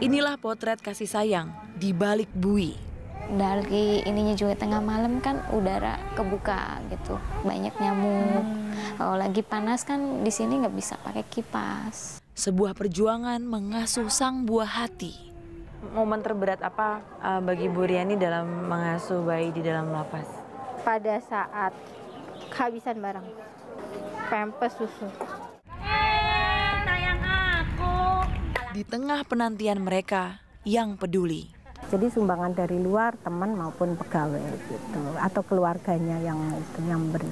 Inilah potret kasih sayang di balik bui. Dari ininya juga tengah malam kan udara kebuka gitu, banyak nyamuk. Kalau lagi panas kan di sini nggak bisa pakai kipas. Sebuah perjuangan mengasuh sang buah hati. Momen terberat apa eh, bagi Bu Riani dalam mengasuh bayi di dalam lapas? Pada saat kehabisan barang, pempes susu. di tengah penantian mereka yang peduli. Jadi sumbangan dari luar teman maupun pegawai gitu atau keluarganya yang itu yang beri.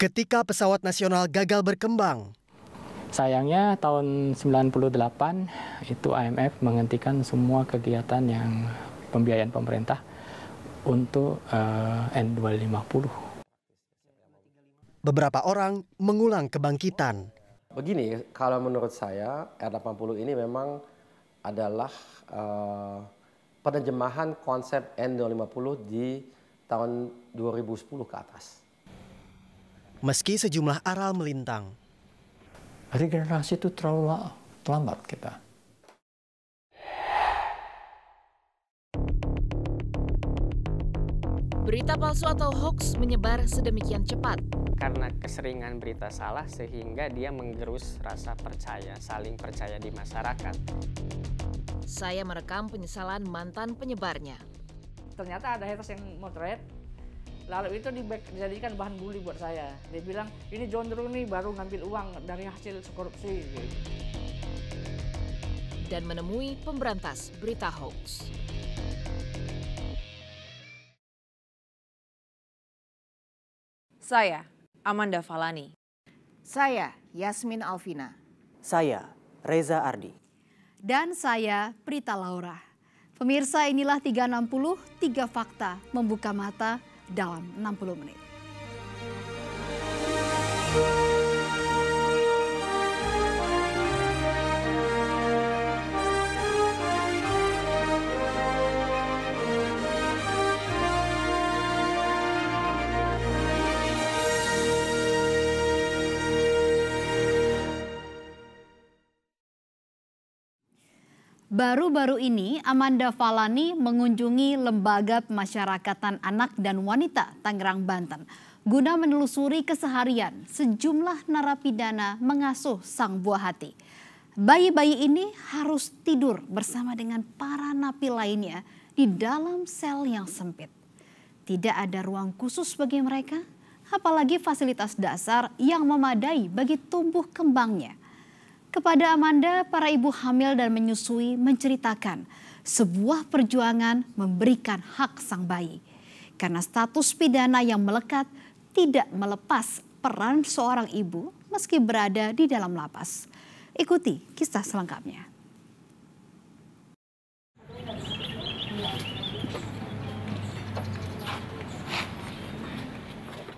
Ketika pesawat nasional gagal berkembang, sayangnya tahun 98 itu IMF menghentikan semua kegiatan yang pembiayaan pemerintah untuk eh, uh, N250 Beberapa orang mengulang kebangkitan. Begini, kalau menurut saya R80 ini memang adalah uh, penerjemahan konsep N250 di tahun 2010 ke atas. Meski sejumlah aral melintang. Regenerasi itu terlalu lambat kita. Berita palsu atau hoax menyebar sedemikian cepat. Karena keseringan berita salah sehingga dia menggerus rasa percaya, saling percaya di masyarakat. Saya merekam penyesalan mantan penyebarnya. Ternyata ada haters yang moderate, lalu itu dijadikan bahan bully buat saya. Dia bilang, ini John Rooney baru ngambil uang dari hasil korupsi. Dan menemui pemberantas berita hoax. Saya Amanda Falani. Saya Yasmin Alvina. Saya Reza Ardi. Dan saya Prita Laura. Pemirsa inilah 360, 3 fakta membuka mata dalam 60 menit. Baru-baru ini Amanda Falani mengunjungi Lembaga Pemasyarakatan Anak dan Wanita Tangerang Banten guna menelusuri keseharian sejumlah narapidana mengasuh sang buah hati. Bayi-bayi ini harus tidur bersama dengan para napi lainnya di dalam sel yang sempit. Tidak ada ruang khusus bagi mereka, apalagi fasilitas dasar yang memadai bagi tumbuh kembangnya – kepada Amanda, para ibu hamil dan menyusui menceritakan sebuah perjuangan memberikan hak sang bayi. Karena status pidana yang melekat tidak melepas peran seorang ibu meski berada di dalam lapas. Ikuti kisah selengkapnya.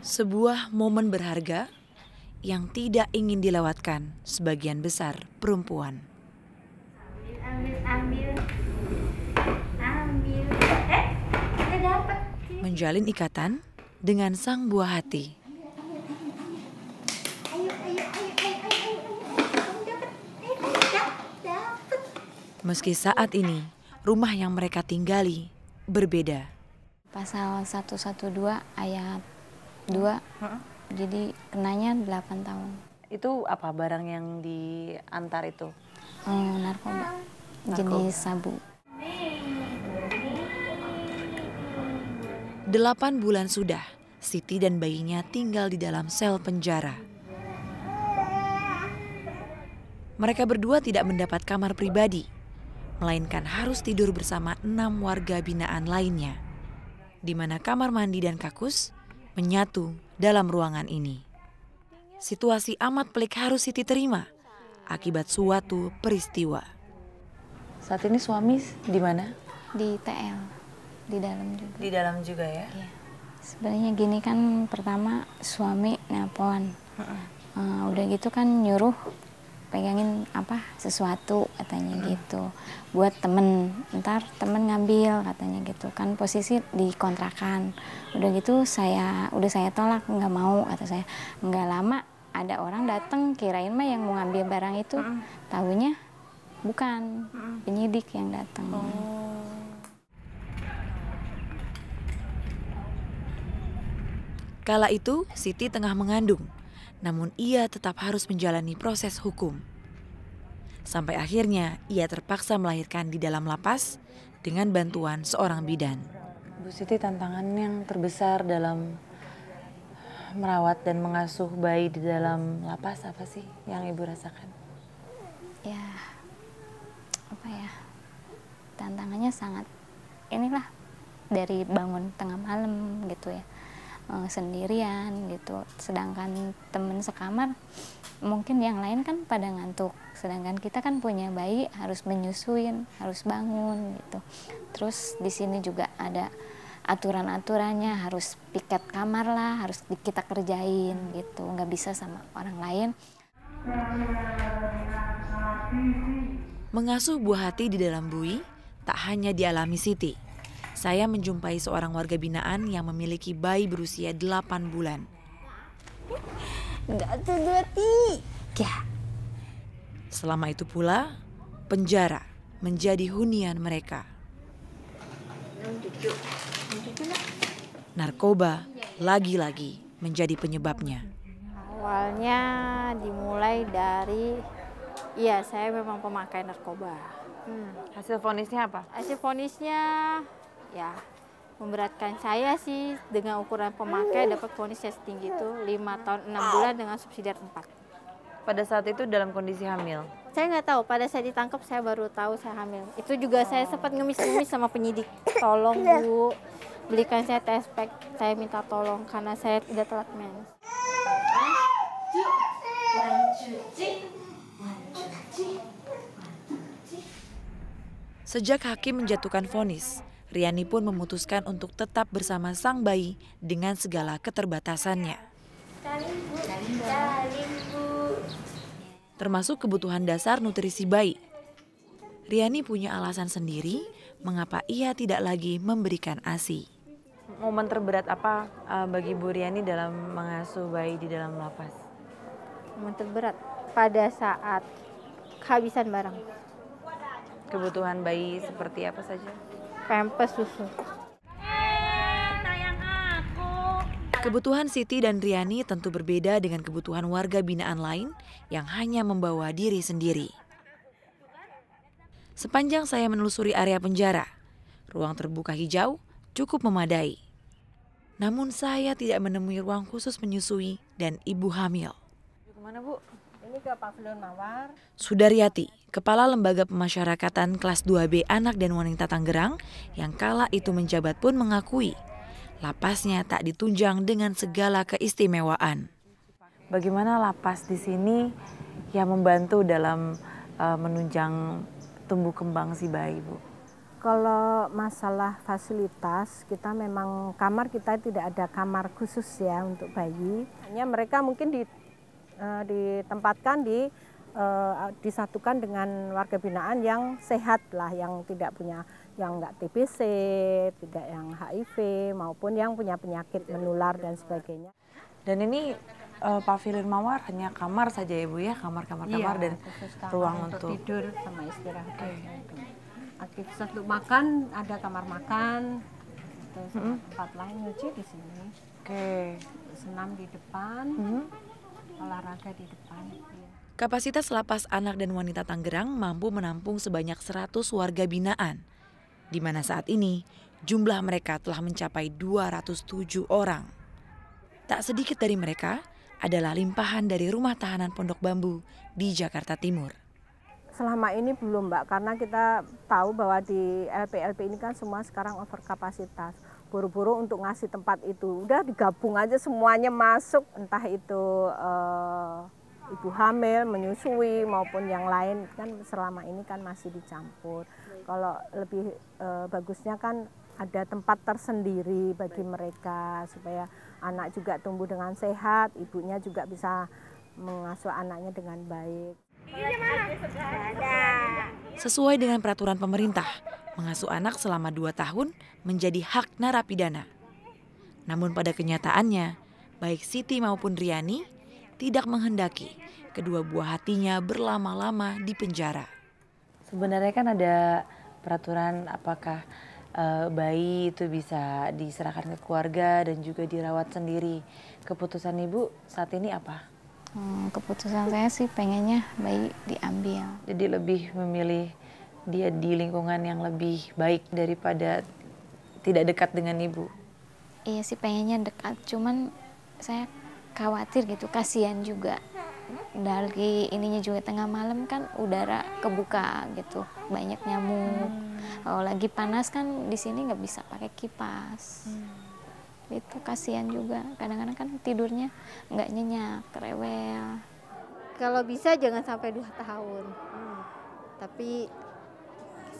Sebuah momen berharga yang tidak ingin dilewatkan sebagian besar perempuan. Eh, Menjalin ikatan dengan sang buah hati. Meski saat ini rumah yang mereka tinggali berbeda. Pasal 112 ayat 2 jadi kenanya 8 tahun. Itu apa barang yang diantar itu? Hmm, narkoba. narkoba, jenis sabu. Delapan bulan sudah, Siti dan bayinya tinggal di dalam sel penjara. Mereka berdua tidak mendapat kamar pribadi, melainkan harus tidur bersama enam warga binaan lainnya, di mana kamar mandi dan kakus menyatu dalam ruangan ini. Situasi amat pelik harus Siti terima akibat suatu peristiwa. Saat ini suami di mana? Di TL, di dalam juga. Di dalam juga ya? Iya. Sebenarnya gini kan pertama suami nelpon. Uh, udah gitu kan nyuruh pegangin apa sesuatu katanya hmm. gitu buat temen ntar temen ngambil katanya gitu kan posisi di kontrakan udah gitu saya udah saya tolak nggak mau atau saya nggak lama ada orang datang kirain mah yang mau ngambil barang itu hmm. tahunya bukan hmm. penyidik yang datang oh. Kala itu, Siti tengah mengandung namun ia tetap harus menjalani proses hukum. Sampai akhirnya ia terpaksa melahirkan di dalam lapas dengan bantuan seorang bidan. Bu Siti tantangan yang terbesar dalam merawat dan mengasuh bayi di dalam lapas apa sih yang ibu rasakan? Ya, apa ya, tantangannya sangat inilah dari bangun tengah malam gitu ya Eh, sendirian gitu sedangkan temen sekamar mungkin yang lain kan pada ngantuk sedangkan kita kan punya bayi harus menyusuin harus bangun gitu terus di sini juga ada aturan-aturannya harus piket kamar lah harus kita kerjain gitu nggak bisa sama orang lain mengasuh buah hati di dalam bui tak hanya dialami Siti saya menjumpai seorang warga binaan yang memiliki bayi berusia 8 bulan. Selama itu pula, penjara menjadi hunian mereka. Narkoba lagi-lagi menjadi penyebabnya. Awalnya dimulai dari, iya saya memang pemakai narkoba. Hmm. Hasil vonisnya apa? Hasil vonisnya ya memberatkan saya sih dengan ukuran pemakai dapat vonis yang setinggi itu 5 tahun 6 bulan dengan subsidi 4. Pada saat itu dalam kondisi hamil? Saya nggak tahu, pada saya ditangkap saya baru tahu saya hamil. Itu juga oh. saya sempat ngemis-ngemis sama penyidik, tolong bu belikan saya test pack, saya minta tolong karena saya tidak telat mens. Sejak hakim menjatuhkan vonis, Riani pun memutuskan untuk tetap bersama sang bayi dengan segala keterbatasannya. Termasuk kebutuhan dasar nutrisi bayi. Riani punya alasan sendiri mengapa ia tidak lagi memberikan ASI. Momen terberat apa eh, bagi Bu Riani dalam mengasuh bayi di dalam lapas? Momen terberat pada saat kehabisan barang. Kebutuhan bayi seperti apa saja? pempes susu. Kebutuhan Siti dan Riani tentu berbeda dengan kebutuhan warga binaan lain yang hanya membawa diri sendiri. Sepanjang saya menelusuri area penjara, ruang terbuka hijau cukup memadai. Namun saya tidak menemui ruang khusus menyusui dan ibu hamil. Kemana bu? Sudaryati, Kepala Lembaga Pemasyarakatan kelas 2B Anak dan Wanita Tangerang yang kala itu menjabat pun mengakui lapasnya tak ditunjang dengan segala keistimewaan. Bagaimana lapas di sini yang membantu dalam uh, menunjang tumbuh kembang si bayi, Bu? Kalau masalah fasilitas, kita memang kamar kita tidak ada kamar khusus ya untuk bayi. Hanya mereka mungkin di uh, ditempatkan di uh, disatukan dengan warga binaan yang sehat lah, yang tidak punya yang enggak TBC, tidak yang HIV maupun yang punya penyakit menular dan sebagainya. Dan ini uh, eh, pavilion mawar hanya kamar saja ibu ya, ya, kamar-kamar kamar, iya, kamar dan ruang untuk, untuk tidur sama istirahat. Okay. Aktivitas untuk makan ada kamar makan, terus -hmm. tempat lain nyuci di sini. Oke. Okay. Senam di depan. -hmm olahraga di depan. Iya. Kapasitas lapas anak dan wanita Tanggerang mampu menampung sebanyak 100 warga binaan, di mana saat ini jumlah mereka telah mencapai 207 orang. Tak sedikit dari mereka adalah limpahan dari rumah tahanan Pondok Bambu di Jakarta Timur. Selama ini belum Mbak, karena kita tahu bahwa di LPLP lp ini kan semua sekarang over kapasitas buru-buru untuk ngasih tempat itu. Udah digabung aja semuanya masuk, entah itu uh, ibu hamil, menyusui maupun yang lain kan selama ini kan masih dicampur. Kalau lebih uh, bagusnya kan ada tempat tersendiri bagi mereka supaya anak juga tumbuh dengan sehat, ibunya juga bisa mengasuh anaknya dengan baik. Sesuai dengan peraturan pemerintah, mengasuh anak selama dua tahun menjadi hak narapidana. Namun pada kenyataannya, baik Siti maupun Riani tidak menghendaki kedua buah hatinya berlama-lama di penjara. Sebenarnya kan ada peraturan apakah uh, bayi itu bisa diserahkan ke keluarga dan juga dirawat sendiri. Keputusan ibu saat ini apa? Hmm, keputusan saya sih pengennya bayi diambil. Jadi lebih memilih dia di lingkungan yang lebih baik daripada tidak dekat dengan ibu? Iya sih pengennya dekat, cuman saya khawatir gitu, kasihan juga. Dari ininya juga tengah malam kan udara kebuka gitu, banyak nyamuk. Hmm. Kalau lagi panas kan di sini nggak bisa pakai kipas. Hmm itu kasihan juga kadang-kadang kan tidurnya nggak nyenyak rewel kalau bisa jangan sampai dua tahun hmm. tapi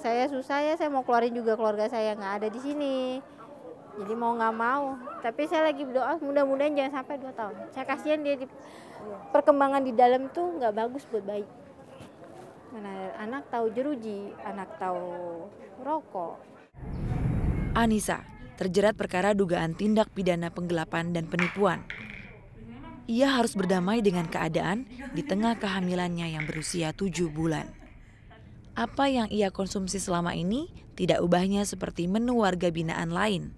saya susah ya saya mau keluarin juga keluarga saya nggak ada di sini jadi mau nggak mau tapi saya lagi berdoa mudah-mudahan jangan sampai dua tahun saya kasihan dia di perkembangan di dalam tuh nggak bagus buat bayi mana anak tahu jeruji anak tahu rokok Anissa terjerat perkara dugaan tindak pidana penggelapan dan penipuan ia harus berdamai dengan keadaan di tengah kehamilannya yang berusia tujuh bulan apa yang ia konsumsi selama ini tidak ubahnya seperti menu warga binaan lain.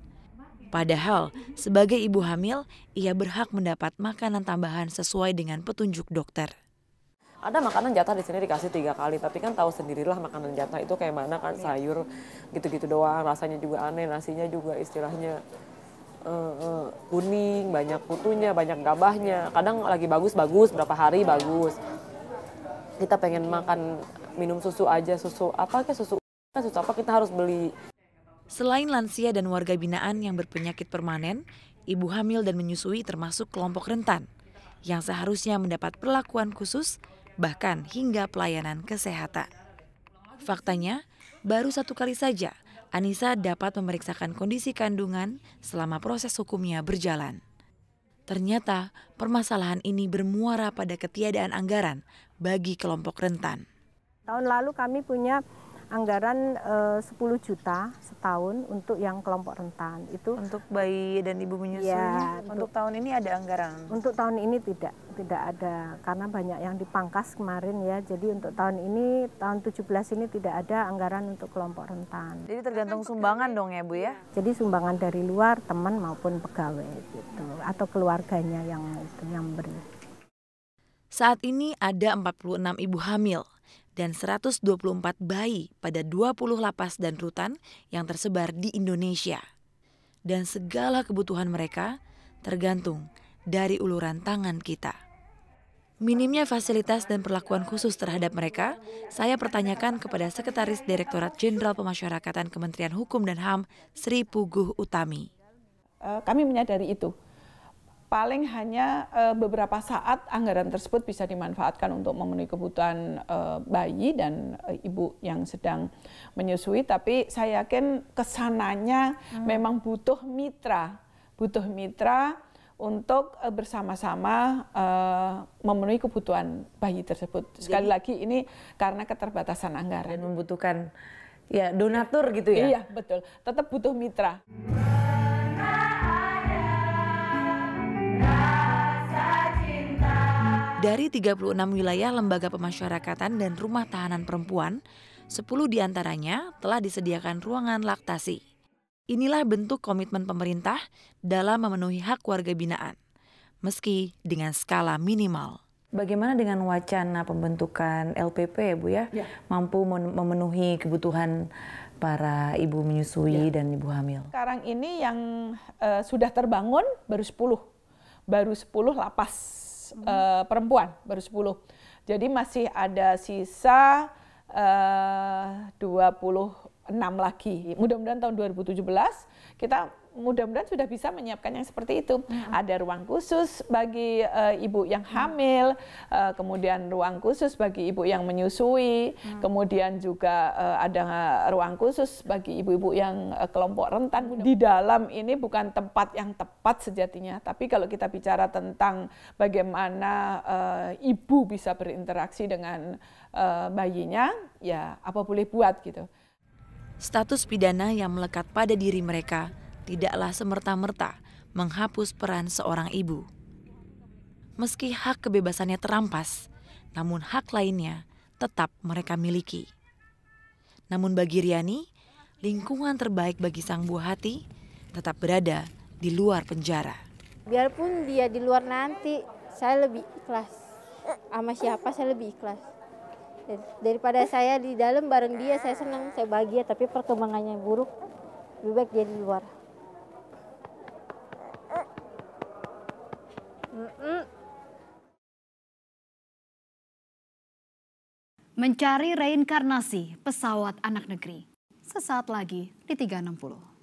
Padahal, sebagai ibu hamil, ia berhak mendapat makanan tambahan sesuai dengan petunjuk dokter. Ada makanan jatah di sini dikasih tiga kali, tapi kan tahu sendirilah makanan jatah itu kayak mana kan sayur gitu-gitu doang, rasanya juga aneh, nasinya juga istilahnya uh, uh, kuning, banyak kutunya, banyak gabahnya. Kadang lagi bagus-bagus, berapa hari bagus. Kita pengen makan minum susu aja susu apa ke susu susu apa kita harus beli. Selain lansia dan warga binaan yang berpenyakit permanen, ibu hamil dan menyusui termasuk kelompok rentan yang seharusnya mendapat perlakuan khusus bahkan hingga pelayanan kesehatan. Faktanya, baru satu kali saja Anissa dapat memeriksakan kondisi kandungan selama proses hukumnya berjalan. Ternyata permasalahan ini bermuara pada ketiadaan anggaran bagi kelompok rentan. Tahun lalu kami punya anggaran eh, sepuluh 10 juta setahun untuk yang kelompok rentan. Itu untuk bayi dan ibu menyusui. Ya, untuk, untuk tahun ini ada anggaran. Untuk tahun ini tidak, tidak ada karena banyak yang dipangkas kemarin ya. Jadi untuk tahun ini tahun 17 ini tidak ada anggaran untuk kelompok rentan. Jadi tergantung sumbangan dong ya, Bu ya. Jadi sumbangan dari luar, teman maupun pegawai gitu atau keluarganya yang itu yang beri. Saat ini ada 46 ibu hamil dan 124 bayi pada 20 lapas dan rutan yang tersebar di Indonesia. Dan segala kebutuhan mereka tergantung dari uluran tangan kita. Minimnya fasilitas dan perlakuan khusus terhadap mereka, saya pertanyakan kepada Sekretaris Direktorat Jenderal Pemasyarakatan Kementerian Hukum dan HAM, Sri Puguh Utami. Eh, kami menyadari itu, paling hanya uh, beberapa saat anggaran tersebut bisa dimanfaatkan untuk memenuhi kebutuhan uh, bayi dan uh, ibu yang sedang menyusui tapi saya yakin kesananya hmm. memang butuh mitra butuh mitra untuk uh, bersama-sama uh, memenuhi kebutuhan bayi tersebut sekali Jadi, lagi ini karena keterbatasan anggaran dan membutuhkan ya donatur gitu ya iya betul tetap butuh mitra Dari 36 wilayah lembaga pemasyarakatan dan rumah tahanan perempuan, 10 diantaranya telah disediakan ruangan laktasi. Inilah bentuk komitmen pemerintah dalam memenuhi hak warga binaan, meski dengan skala minimal. Bagaimana dengan wacana pembentukan LPP, Bu ya, ya. mampu memenuhi kebutuhan para ibu menyusui ya. dan ibu hamil? Sekarang ini yang uh, sudah terbangun baru 10. Baru 10 lapas mm hmm. uh, perempuan baru 10. Jadi masih ada sisa eh, uh, 26 lagi. Mudah-mudahan tahun 2017 kita mudah-mudahan sudah bisa menyiapkan yang seperti itu. Hmm. Ada ruang khusus bagi uh, ibu yang hmm. hamil, hmm. uh, kemudian ruang khusus bagi ibu yang menyusui, hmm. kemudian juga uh, ada ruang khusus bagi ibu-ibu yang uh, kelompok rentan. Mudah Di dalam ini bukan tempat yang tepat sejatinya, tapi kalau kita bicara tentang bagaimana uh, ibu bisa berinteraksi dengan uh, bayinya, ya apa boleh buat gitu. Status pidana yang melekat pada diri mereka tidaklah semerta-merta menghapus peran seorang ibu. Meski hak kebebasannya terampas, namun hak lainnya tetap mereka miliki. Namun bagi Riani, lingkungan terbaik bagi sang buah hati tetap berada di luar penjara. Biarpun dia di luar nanti, saya lebih ikhlas. Sama siapa saya lebih ikhlas. Daripada saya di dalam bareng dia, saya senang, saya bahagia. Tapi perkembangannya buruk, lebih baik dia di luar. Mencari reinkarnasi pesawat anak negeri. Sesaat lagi di 360.